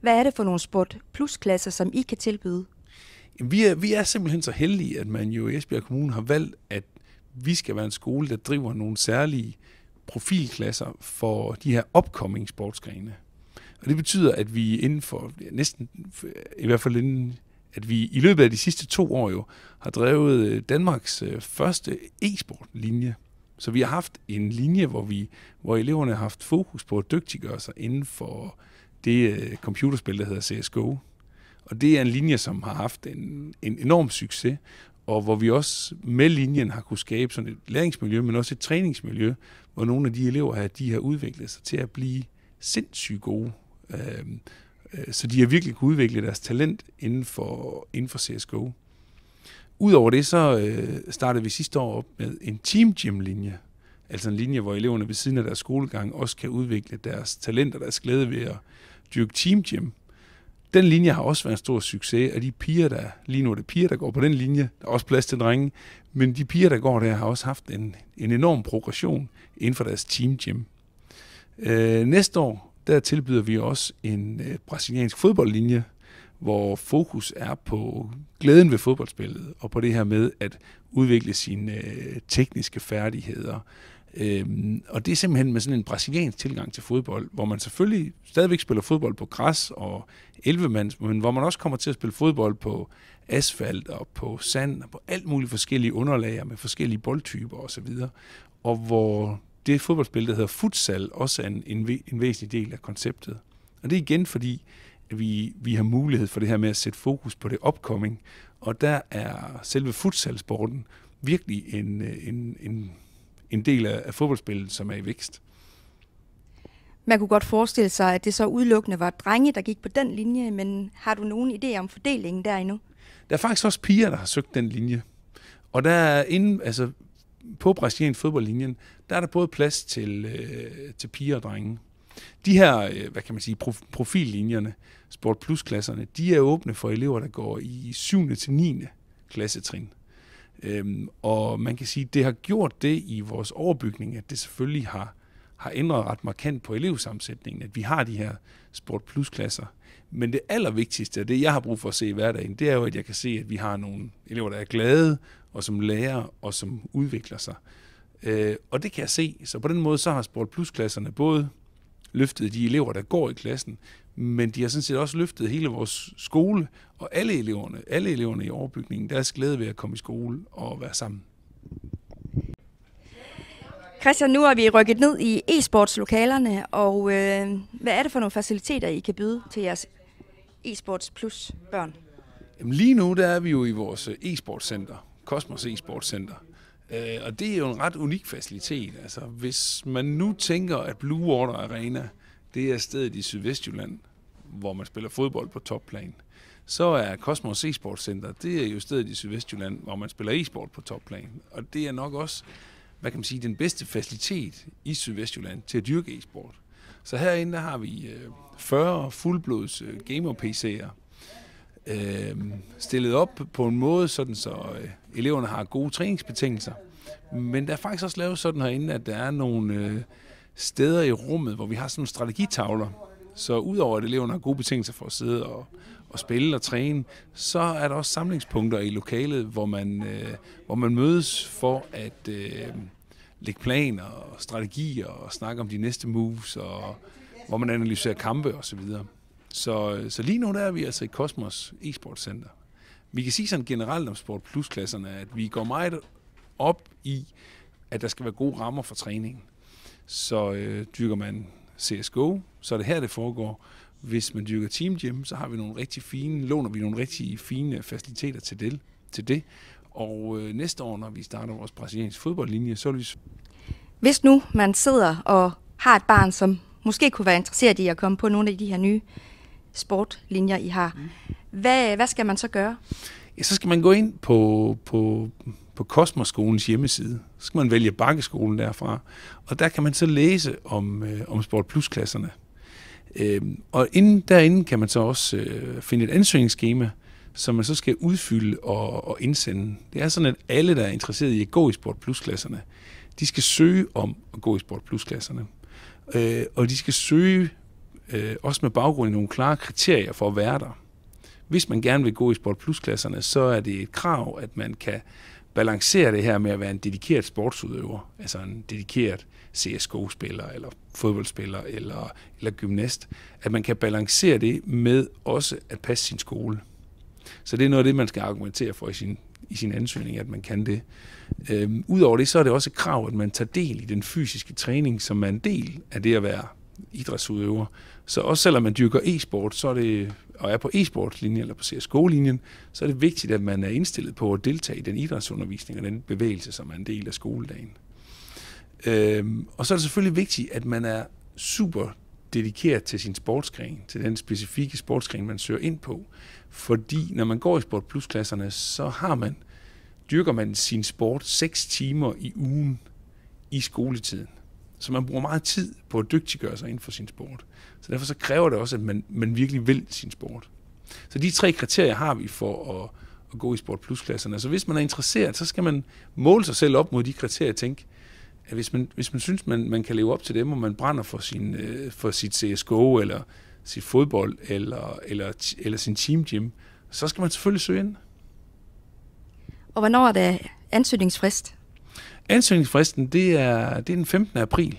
Hvad er det for nogle Sport Plus-klasser, som I kan tilbyde? Jamen, vi er, vi er simpelthen så heldige, at man jo i Esbjerg Kommune har valgt, at vi skal være en skole, der driver nogle særlige profilklasser for de her upcoming sportsgrene. Og det betyder, at vi inden for ja, næsten, i hvert fald inden, at vi i løbet af de sidste to år jo har drevet øh, Danmarks øh, første e-sportlinje. Så vi har haft en linje, hvor, vi, hvor eleverne har haft fokus på at dygtiggøre sig inden for øh, det er øh, computerspil, der hedder CSGO. Og det er en linje, som har haft en, en enorm succes, og hvor vi også med linjen har kunne skabe sådan et læringsmiljø, men også et træningsmiljø, hvor nogle af de elever her, de har udviklet sig til at blive sindssygt gode. Øhm, øh, så de har virkelig kunne udvikle deres talent inden for, inden for CSGO. Udover det, så øh, startede vi sidste år op med en Team Gym-linje. Altså en linje, hvor eleverne ved siden af deres skolegang også kan udvikle deres talent og deres glæde ved at, dyrke team gym. Den linje har også været en stor succes, og de piger, der lige nu er det piger, der går på den linje, der er også plads til drenge, men de piger, der går der, har også haft en, en enorm progression inden for deres team gym. Øh, næste år, der tilbyder vi også en øh, brasiliansk fodboldlinje, hvor fokus er på glæden ved fodboldspillet, og på det her med at udvikle sine øh, tekniske færdigheder, Øhm, og det er simpelthen med sådan en brasiliansk tilgang til fodbold, hvor man selvfølgelig stadigvæk spiller fodbold på græs og 11 mands, men hvor man også kommer til at spille fodbold på asfalt og på sand og på alt muligt forskellige underlager med forskellige boldtyper osv. Og hvor det fodboldspil, der hedder futsal, også er en, en, en væsentlig del af konceptet. Og det er igen fordi, at vi, vi har mulighed for det her med at sætte fokus på det upcoming, og der er selve futsalsporten virkelig en, en, en en del af, af fodboldspillet, som er i vækst. Man kunne godt forestille sig, at det så udelukkende var drenge, der gik på den linje, men har du nogen idé om fordelingen der endnu? Der er faktisk også piger, der har søgt den linje. Og der er inde, altså, på Brasilien fodboldlinjen, der er der både plads til, øh, til piger og drenge. De her, øh, hvad kan man sige, profillinjerne, Sport Plus-klasserne, de er åbne for elever, der går i 7. til 9. klassetrin. Øhm, og man kan sige, at det har gjort det i vores overbygning, at det selvfølgelig har, har ændret ret markant på elevsammensætningen, at vi har de her Sport Plus-klasser. Men det allervigtigste, og det jeg har brug for at se i hverdagen, det er jo, at jeg kan se, at vi har nogle elever, der er glade, og som lærer, og som udvikler sig. Øh, og det kan jeg se. Så på den måde, så har Sport Plus-klasserne både løftet de elever, der går i klassen, men de har sådan set også løftet hele vores skole, og alle eleverne, alle eleverne i overbygningen, deres glæde ved at komme i skole og være sammen. Christian, nu er vi rykket ned i e-sportslokalerne, og øh, hvad er det for nogle faciliteter, I kan byde til jeres e-sports plus børn? Jamen lige nu der er vi jo i vores øh, e-sportscenter, Cosmos e-sportscenter, Øh, og det er jo en ret unik facilitet. Altså, hvis man nu tænker, at Blue Water Arena, det er stedet i Sydvestjylland, hvor man spiller fodbold på topplan, så er Cosmos e-sport Center, det er jo stedet i Sydvestjylland, hvor man spiller e-sport på topplan. Og det er nok også, hvad kan man sige, den bedste facilitet i Sydvestjylland til at dyrke e-sport. Så herinde der har vi 40 øh, fuldblods øh, gamer-PC'er, øh, stillet op på en måde, sådan så øh, eleverne har gode træningsbetingelser. Men der er faktisk også lavet sådan herinde, at der er nogle øh, steder i rummet, hvor vi har sådan nogle strategitavler. Så udover at eleverne har gode betingelser for at sidde og, og spille og træne, så er der også samlingspunkter i lokalet, hvor man, øh, hvor man mødes for at øh, lægge planer og strategier og snakke om de næste moves, og hvor man analyserer kampe osv. Så, så lige nu der er vi altså i Cosmos e-sport center. Vi kan sige sådan generelt om Sport Plus-klasserne, at vi går meget op i, at der skal være gode rammer for træningen. Så øh, dyrker man CSGO, så er det her, det foregår. Hvis man dyrker Team Gym, så har vi nogle rigtig fine, låner vi nogle rigtig fine faciliteter til det. Til det. Og øh, næste år, når vi starter vores brasiliansk fodboldlinje, så vil vi... Hvis nu man sidder og har et barn, som måske kunne være interesseret i at komme på nogle af de her nye sportlinjer, I har. Mm. Hvad, hvad skal man så gøre? Ja, så skal man gå ind på, på, på Kosmoskolens hjemmeside. Så skal man vælge bakkeskolen derfra. Og der kan man så læse om, øh, om Sport Plus-klasserne. Øh, og inden, derinde kan man så også øh, finde et ansøgningsskema, som man så skal udfylde og, og indsende. Det er sådan, at alle, der er interesseret i at gå i Sport Plus-klasserne, de skal søge om at gå i Sport Plus-klasserne. Øh, og de skal søge øh, også med baggrund i nogle klare kriterier for at være der. Hvis man gerne vil gå i Sport Plus-klasserne, så er det et krav, at man kan balancere det her med at være en dedikeret sportsudøver, altså en dedikeret CSGO-spiller, eller fodboldspiller, eller, eller gymnast, at man kan balancere det med også at passe sin skole. Så det er noget af det, man skal argumentere for i sin, i sin ansøgning, at man kan det. Øhm, Udover det, så er det også et krav, at man tager del i den fysiske træning, som er en del af det at være idrætsudøver. Så også selvom man dyrker e-sport, så er det, og er på e-sportlinjen eller på CSGO-linjen, så er det vigtigt, at man er indstillet på at deltage i den idrætsundervisning og den bevægelse, som er en del af skoledagen. Øhm, og så er det selvfølgelig vigtigt, at man er super dedikeret til sin sportsgren, til den specifikke sportsgren, man søger ind på. Fordi når man går i Sport Plus-klasserne, så har man, dyrker man sin sport 6 timer i ugen i skoletiden. Så man bruger meget tid på at dygtiggøre sig inden for sin sport. Så derfor så kræver det også, at man, man virkelig vil sin sport. Så de tre kriterier har vi for at, at gå i Sport Plus-klasserne. Så hvis man er interesseret, så skal man måle sig selv op mod de kriterier og tænke, at hvis man, hvis man synes, man, man kan leve op til dem, og man brænder for, sin, øh, for sit CSGO, eller sit fodbold, eller, eller, eller sin team gym, så skal man selvfølgelig søge ind. Og hvornår er det ansøgningsfrist? Ansøgningsfristen, det er, det er den 15. april,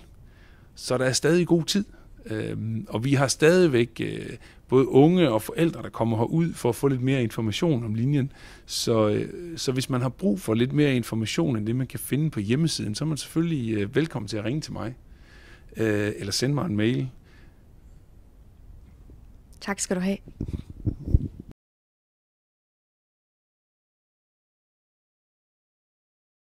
så der er stadig god tid. Øhm, og vi har stadigvæk øh, både unge og forældre, der kommer herud for at få lidt mere information om linjen. Så, øh, så hvis man har brug for lidt mere information end det, man kan finde på hjemmesiden, så er man selvfølgelig øh, velkommen til at ringe til mig øh, eller sende mig en mail. Tak skal du have.